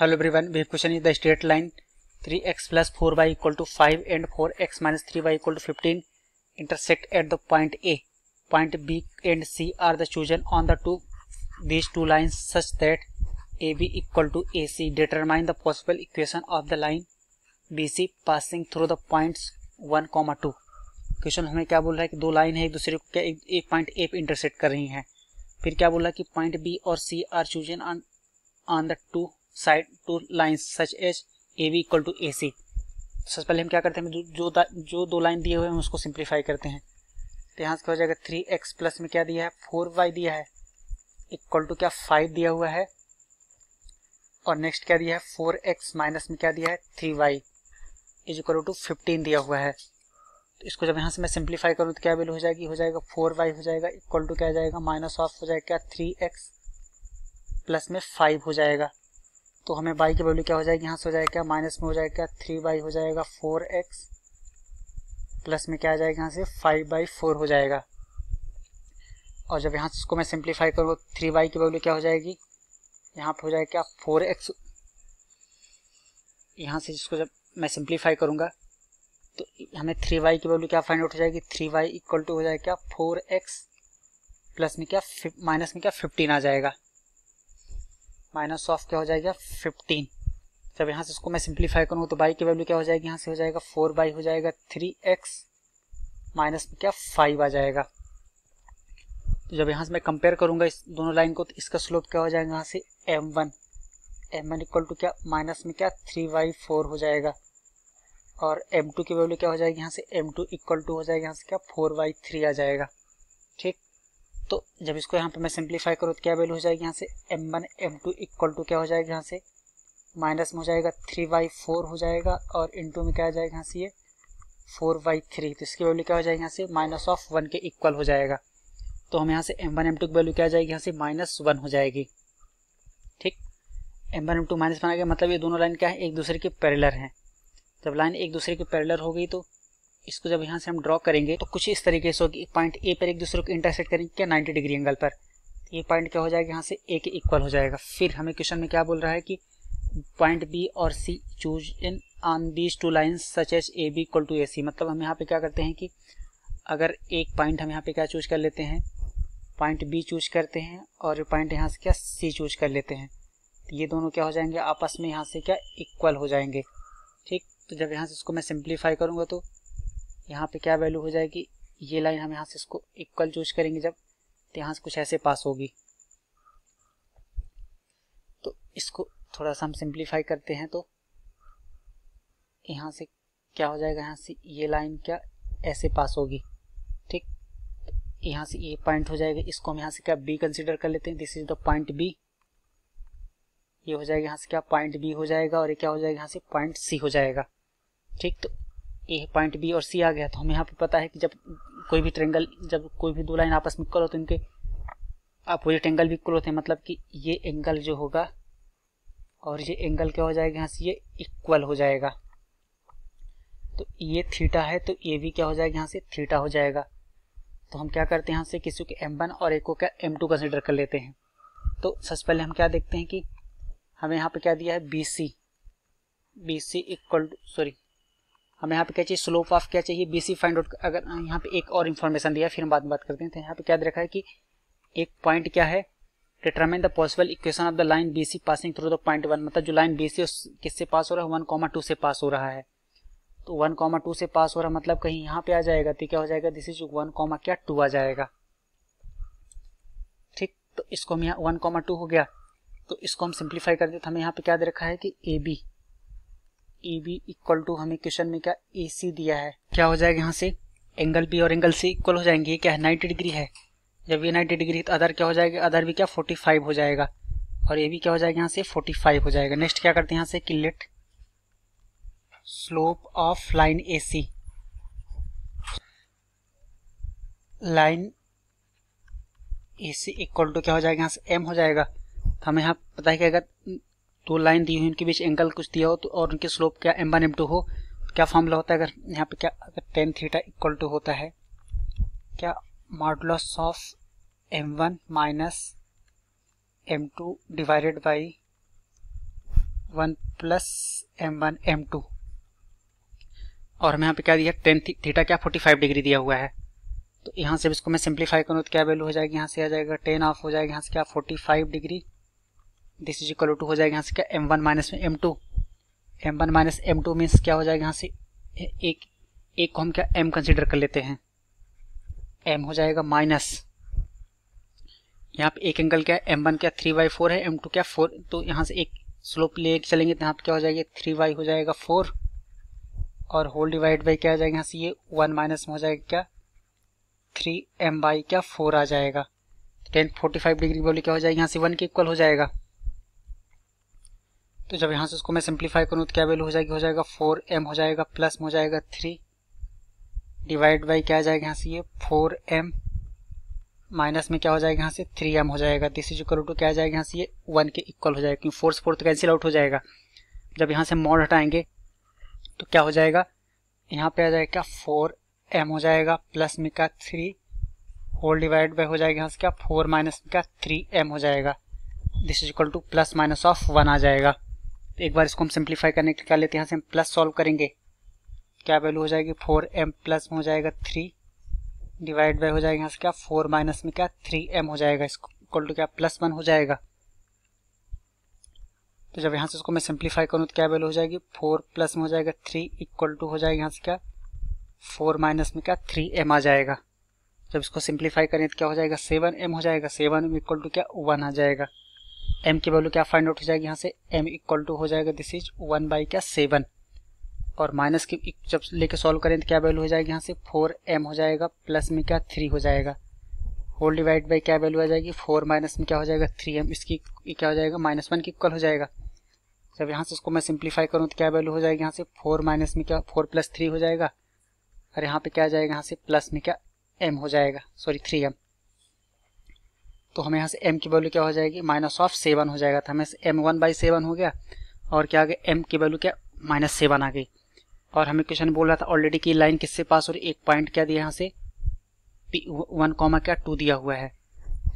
hello everyone we question is the straight line 3x x plus four y equal to five and 4x x minus three y equal to fifteen intersect at the point A point B and C are the chosen on the two these two line such that A B equal to A C determine the possible equation of the line B C passing through the point one comma two question हमें क्या बोल रहा है कि दो line है एक दूसरे को क्या एक पॉइंट ए पे इंटरसेक्ट कर रही हैं फिर क्या बोल रहा है कि पॉइंट बी और C are chosen on the two side two line such H A B equal to A C सबसे पहले हम क्या करते हैं जो जो दो लाइन दिए हुए हैं उसको सिंप्लीफाई करते हैं तो यहाँ से क्या हो जाएगा थ्री एक्स प्लस में क्या दिया है फोर वाई दिया है इक्वल टू क्या फाइव दिया हुआ है और नेक्स्ट क्या दिया है फोर एक्स माइनस में क्या दिया है three y is equal to fifteen दिया हुआ है तो इसको जब यहाँ से मैं सिंप्लीफाई करूँ तो क्या वैल्यू हो जाएगी हो जाएगा फोर वाई हो जाएगा इक्वल टू क्या जाएगा माइनस ऑफ हो जाएगा क्या थ्री एक्स प्लस में फाइव हो जाएगा तो हमें बाई की वैल्यू क्या हो जाएगी यहाँ से हो जाएगा क्या माइनस में हो जाएगा क्या थ्री बाई हो जाएगा फोर एक्स प्लस में क्या आ जाएगा यहाँ से फाइव बाई फोर हो जाएगा और जब यहाँ इसको मैं सिंप्लीफाई करूँ थ्री बाई की वैल्यू क्या हो जाएगी यहाँ पे हो जाएगा क्या फोर एक्स यहाँ से जिसको जब मैं सिंप्लीफाई करूँगा तो हमें थ्री वाई की वैल्यू क्या फाइंड आउट हो जाएगी थ्री वाई इक्वल टू हो जाएगा क्या फोर एक्स प्लस में क्या माइनस में क्या फिफ्टीन आ जाएगा माइनस ऑफ क्या हो जाएगा फिफ्टीन जब यहाँ से इसको मैं सिंप्लीफाई करूँ तो बाई की वैल्यू क्या हो जाएगी यहाँ से हो जाएगा फोर बाई हो जाएगा थ्री एक्स माइनस में क्या फाइव आ जाएगा तो जब यहाँ से मैं कंपेयर करूँगा इस दोनों लाइन को तो इसका स्लोप क्या हो जाएगा यहाँ से m one m one equal to क्या माइनस में क्या थ्री बाई फोर हो जाएगा और एम टू की वैल्यू क्या हो जाएगी यहाँ से एम टू इक्वल टू हो जाएगा यहाँ से क्या फोर बाई थ्री आ जाएगा ठीक तो जब इसको यहाँ पर मैं सिंप्लीफाई करूँ तो क्या वैल्यू हो जाएगी यहाँ से m one m two equal to क्या हो जाएगा यहाँ से माइनस में हो जाएगा थ्री बाई फोर हो जाएगा और इंटू में क्या आ जाएगा यहाँ से ये फोर बाई थ्री तो इसकी वैल्यू क्या हो जाएगी यहाँ से माइनस ऑफ वन के इक्वल हो जाएगा तो हम यहाँ से एम वन एम टू की वैल्यू क्या आ जाएगी यहाँ से माइनस वन हो जाएगी ठीक m one m two minus one आ गया मतलब ये दोनों लाइन क्या है एक दूसरे के पैरेलर हैं जब लाइन एक दूसरे के पैरेलर हो गई तो इसको जब यहाँ से हम ड्रॉ करेंगे तो कुछ इस तरीके से होगी पॉइंट ए पर एक दूसरे को इंटरसेक्ट करेंगे क्या 90 डिग्री एंगल पर तो ये पॉइंट क्या हो जाएगा यहाँ से ए के इक्वल हो जाएगा फिर हमें क्वेश्चन में क्या बोल रहा है कि पॉइंट बी और C chosen on these two lines such H A B equal to A C मतलब हम यहाँ पे क्या करते हैं कि अगर एक पॉइंट हम यहाँ पे क्या चूज कर लेते हैं पॉइंट बी चूज करते हैं और पॉइंट यहाँ से क्या सी चूज कर लेते हैं तो ये दोनों क्या हो जाएंगे आपस में यहाँ से क्या इक्वल हो जाएंगे ठीक तो जब यहाँ से इसको मैं सिंप्लीफाई करूँगा तो यहाँ पे क्या वैल्यू हो जाएगी ये लाइन हम यहाँ से इसको इक्वल चूज करेंगे जब तो यहाँ से कुछ ऐसे पास होगी तो इसको थोड़ा सा हम सिंप्लीफाई करते हैं तो यहाँ से क्या हो जाएगा यहाँ से ये लाइन क्या ऐसे पास होगी ठीक यहाँ से ये पॉइंट हो जाएगा इसको हम यहाँ से क्या बी कंसिडर कर लेते हैं this is the point B ये हो जाएगा यहाँ से क्या पॉइंट बी हो जाएगा और ये क्या हो जाएगा यहाँ से पॉइंट सी हो जाएगा ठीक तो ए पॉइंट बी और सी आ गया तो हमें यहाँ पे पता है कि जब कोई भी ट्रेंगल जब कोई भी दो लाइन आपस में इक्वल हो तो इनके अपोजिट एंगल भी इक्वल होते हैं मतलब कि ये एंगल जो होगा और ये एंगल क्या हो जाएगा यहाँ से ये इक्वल हो जाएगा तो ये थीटा है तो ये भी क्या हो जाएगा यहाँ से थीटा हो जाएगा तो हम क्या करते हैं यहाँ से किसी के एम वन और एक को क्या एम टू कंसिडर कर लेते हैं तो सबसे पहले हम क्या देखते हैं कि हमें यहाँ पर क्या दिया है B C B C equal to sorry हमें यहाँ पे क्या चाहिए स्लोप ऑफ क्या चाहिए बी सी फाइंड आउट अगर हाँ, यहाँ पे एक और इन्फॉर्मेशन दिया फिर हम बात बात करते हैं तो यहाँ पे क्या रखा है कि एक पॉइंट क्या है determine the possible equation of the line B C passing through the point one मतलब जो लाइन बी सी किससे पास हो रहा है वन कॉमा टू से पास हो रहा है तो वन कॉमा टू से पास हो रहा मतलब कहीं यहाँ पे आ जाएगा तो क्या हो जाएगा दिस इज वन कॉमा क्या टू आ जाएगा ठीक तो इसको हम यहाँ वन कॉमा टू हो गया तो इसको हम सिंप्लीफाई कर देते तो हमें यहाँ पे क्या दे रखा है कि A B A B equal to हमें क्वेश्चन में क्या ए सी दिया है क्या हो जाएगा यहाँ से एंगल बी और एंगल सी इक्वल हो जाएंगे ये क्या है नाइन्टी डिग्री है जब ये नाइन्टी डिग्री है तो अदर क्या हो जाएगा अदर भी क्या फोर्टी फाइव हो जाएगा और ये भी क्या हो जाएगा यहाँ से फोर्टी फाइव हो जाएगा नेक्स्ट क्या करते हैं यहाँ से कि let slope of line A C line A C equal to क्या हो जाएगा यहाँ से एम हो जाएगा तो हमें यहाँ पता है कि अगर दो लाइन दी हुई उनके बीच एंगल कुछ दिया हो तो और उनके स्लोप क्या एम वन एम टू हो क्या फॉर्मूला होता है अगर यहाँ पे क्या अगर टेन थीटा इक्वल टू होता है क्या modulus of m one minus m two divided by one plus m one m two और हमें यहाँ पे क्या दिया टेन थीटा क्या फोर्टी फाइव डिग्री दिया हुआ है तो यहाँ से इसको मैं सिंप्लीफाई करूँ तो क्या वैल्यू हो जाएगी यहाँ से आ जाएगा टेन ऑफ हो जाएगा यहाँ से क्या forty five degree this is equal to हो जाएगा यहाँ से क्या एम वन माइनस में m two m one minus m two means क्या हो जाएगा यहाँ से एक एक को हम क्या एम कंसिडर कर लेते हैं एम हो जाएगा माइनस यहाँ पे एक एंगल क्या है एम वन क्या थ्री बाई फोर है एम टू क्या फोर तो यहाँ से एक स्लोप ले चलेंगे तो यहाँ पे क्या हो जाएगा थ्री बाई हो जाएगा फोर और होल डिवाइड बाई क्या हो जाएगा यहाँ से ये वन माइनस में हो जाएगा क्या थ्री एम बाई क्या फोर आ जाएगा टेन फोर्टी फाइव डिग्री बोली क्या हो जाएगा यहाँ से वन के इक्वल हो जाएगा तो जब यहाँ से उसको मैं सिंप्लीफाई करूँ तो क्या वैल्यू हो जाएगी हो जाएगा फोर एम हो जाएगा प्लस में हो जाएगा थ्री डिवाइड बाई क्या जाएगा यहाँ से ये फोर एम माइनस में क्या हो जाएगा यहाँ से थ्री एम हो जाएगा दिस इज इक्वल टू क्या आ जाएगा यहाँ से ये वन के इक्वल हो जाएगा क्योंकि फोर से कैंसिल आउट हो जाएगा जब यहाँ से मॉड हटाएंगे तो क्या हो जाएगा यहाँ पे आ जाएगा क्या फोर एम हो जाएगा प्लस में क्या थ्री होल डिवाइड बाई हो जाएगा यहाँ से क्या फोर माइनस में क्या थ्री एम हो जाएगा this is equal to plus minus of one आ जाएगा तो एक बार इसको हम सिंप्लीफाई करने के लिए क्या लेते हैं यहाँ से हम प्लस सॉल्व करेंगे क्या वैल्यू हो जाएगी फोर एम प्लस में हो जाएगा थ्री डिवाइड बाई हो जाएगा यहाँ से क्या फोर माइनस में क्या थ्री एम हो जाएगा इसको इक्वल टू क्या प्लस वन हो जाएगा तो जब यहाँ से इसको मैं सिंप्लीफाई करूँ तो क्या वैल्यू हो जाएगी फोर प्लस में हो जाएगा थ्री इक्वल टू हो जाएगा यहाँ से क्या फोर माइनस में क्या थ्री एम आ जाएगा जब इसको सिंप्लीफाई करें तो क्या हो जाएगा सेवन एम हो जाएगा सेवन एम इक्वल टू क्या वन आ जाएगा एम की वैल्यू क्या फाइंड आउट हो जाएगी यहाँ से एम इक्वल टू हो जाएगा दिस इज वन बाई क्या सेवन और माइनस की जब लेके सॉल्व करें तो क्या वैल्यू हो जाएगी यहाँ से फोर एम हो जाएगा प्लस में क्या थ्री हो जाएगा होल डिवाइड बाई क्या वैल्यू आ जाएगी फोर माइनस में क्या हो जाएगा थ्री एम इसकी क्या हो जाएगा माइनस वन की इक्वल हो जाएगा जब यहाँ से इसको मैं सिंप्लीफाई करूँ तो क्या वैल्यू हो जाएगी यहाँ से फोर माइनस में क्या फोर प्लस थ्री हो जाएगा और यहाँ पे क्या आ जाएगा यहाँ से प्लस में क्या एम हो जाएगा सॉरी थ्री एम तो हमें यहाँ से एम की वैल्यू क्या हो जाएगी माइनस ऑफ सेवन हो जाएगा तो हमें एम वन बाई सेवन हो गया और क्या आ गया एम की वैल्यू क्या माइनस सेवन आ गई और हमें क्वेश्चन बोल रहा था ऑलरेडी की लाइन किससे पास हो रही एक पॉइंट क्या दिया यहाँ से वन कॉमा क्या टू दिया हुआ है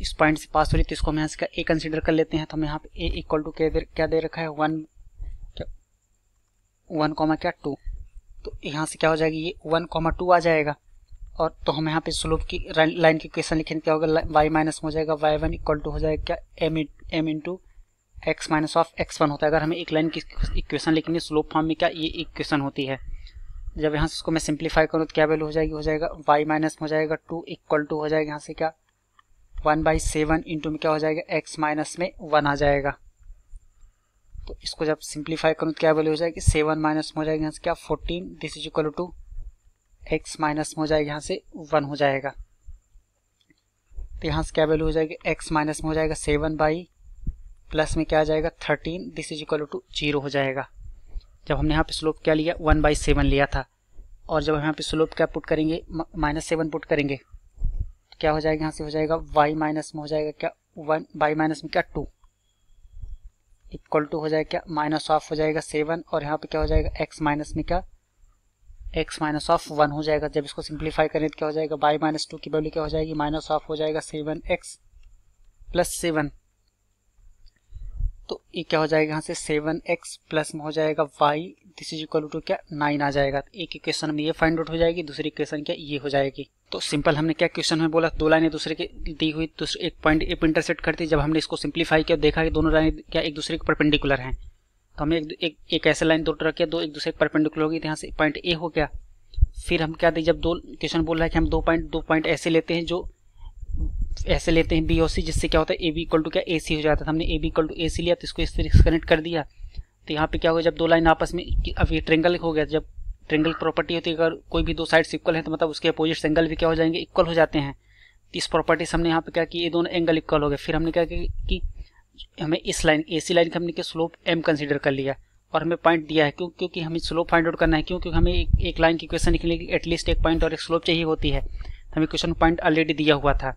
इस पॉइंट से पास हो रही तो इसको हम यहाँ से ए कंसिडर कर लेते हैं तो हमें यहाँ पे ए इक्वल टू क्या दे रखा है वन क्या वन कॉमा क्या टू तो यहाँ से क्या हो जाएगी ये वन कॉमा टू आ जाएगा और तो हम यहाँ पे स्लोप की लाइन की क्वेश्चन लिखेंगे क्या होगा वाई माइनस हो जाएगा वाई वन इक्वल टू हो जाएगा क्या m m into x minus of x one होता है अगर हमें एक लाइन की इक्वेशन है स्लोप फॉर्म में क्या ये इक्वेशन होती है जब यहाँ से इसको मैं सिंप्लीफाई करूँ तो क्या वैल्यू हो जाएगी हो जाएगा वाई माइनस हो जाएगा टू इक्वल टू हो जाएगा यहाँ से क्या वन बाई सेवन इंटू में क्या हो जाएगा एक्स माइनस में वन आ जाएगा तो इसको जब सिंप्लीफाई करूँ तो क्या वैल्यू हो जाएगी सेवन माइनस हो जाएगा यहाँ से क्या fourteen this is equal to x minus में हो जाएगा यहाँ से वन हो जाएगा तो यहाँ से क्या वैल्यू हो जाएगी एक्स माइनस में हो जाएगा सेवन बाई प्लस में क्या आ जाएगा thirteen this is equal to zero हो जाएगा जब हमने यहाँ पे स्लोप क्या लिया वन बाई सेवन लिया था और जब यहाँ पे स्लोप क्या पुट करेंगे माइनस सेवन पुट करेंगे तो क्या हो जाएगा यहाँ से हो जाएगा वाई माइनस में हो जाएगा क्या वन बाई माइनस में क्या टू इक्वल टू हो जाएगा क्या माइनस ऑफ हो जाएगा सेवन और यहाँ पे क्या हो जाएगा एक्स माइनस में क्या एक्स माइनस ऑफ वन हो जाएगा जब इसको सिंप्लीफाई करें तो क्या हो जाएगा बाई माइनस टू की वैल्यू क्या हो जाएगी माइनस ऑफ हो जाएगा सेवन एक्स प्लस सेवन तो ये क्या हो जाएगा यहाँ से सेवन एक्स प्लस में हो जाएगा y this is equal to क्या नाइन आ जाएगा तो एक इक्वेशन में ये फाइंड आउट हो जाएगी दूसरी इक्वेशन क्या ये हो जाएगी तो सिंपल हमने क्या क्वेश्चन में बोला दो लाइनें दूसरे की दी हुई तो एक पॉइंट एक इंटरसेट करती जब हमने इसको सिंप्लीफाई किया देखा कि दोनों लाइनें क्या एक दूसरे के परपेंडिकुलर हैं तो हमने एक एक, एक ऐसे लाइन दो ट्रक किया दो एक दूसरे परपेंडिकुलर हो गई तो यहाँ से पॉइंट ए हो गया फिर हम क्या दें जब दो क्वेश्चन बोल रहा है कि हम दो पॉइंट दो पॉइंट ऐसे लेते हैं जो ऐसे लेते हैं बी और सी जिससे क्या होता है ए बी इक्वल टू क्या ए सी हो जाता है तो हमने A B equal to A C लिया तो इसको इस तरीके से कनेक्ट कर दिया तो यहाँ पे क्या हुआ जब दो लाइन आपस में अब ये ट्रेंगल हो गया तो जब ट्रेंगल प्रॉपर्टी होती है अगर कोई भी दो साइड इक्वल है तो मतलब उसके अपोजिट एंगल भी क्या हो जाएंगे इक्वल हो जाते हैं तो इस प्रॉपर्टी से हमने यहाँ पे क्या कि ये दोनों एंगल इक्वल हो गए फिर हमने क्या कि हमें इस लाइन ए सी लाइन का हमने के स्लोप एम कंसिडर कर लिया और हमें पॉइंट दिया है क्यों क्योंकि हमें स्लोप फाइंड आउट करना है क्यों क्योंकि हमें एक, एक लाइन की क्वेश्चन निकलने की एटलीस्ट एक पॉइंट और एक स्लोप चाहिए होती है तो हमें क्वेश्चन पॉइंट ऑलरेडी दिया हुआ था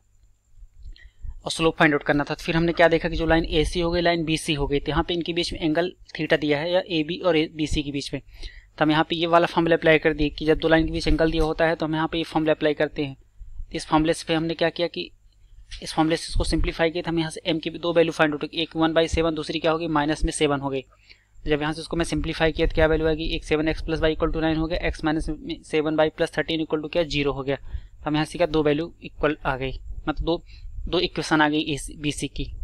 और स्लोप फाइंड आउट करना था तो फिर हमने क्या देखा कि जो लाइन ए सी हो गई लाइन बी सी हो गई तो यहाँ पे इनके बीच में एंगल थीटा दिया है या ए बी और बी सी के बीच में तो हम यहाँ पे ये वाला फॉर्मूला अप्लाई कर दिए कि जब दो लाइन के बीच एंगल दिया होता है तो हम यहाँ पे ये फॉर्मूला अप्लाई करते हैं इस फॉर्मूले पे हमने क्या किया कि इस फॉर्मले से इसको सिंप्लीफाई किया तो हम यहाँ से एम की भी दो वैल्यू फाइंड आउट एक वन बाई सेवन दूसरी क्या होगी माइनस में सेवन हो गई जब यहाँ से इसको मैं सिंप्लीफाई किया तो क्या वैल्यू आएगी एक seven x plus y equal to nine हो गया x minus seven by plus thirteen equal to क्या जीरो हो गया तो हम यहाँ से क्या दो वैल्यू इक्वल आ गई मतलब दो दो इक्वेशन आ गई ए बी सी की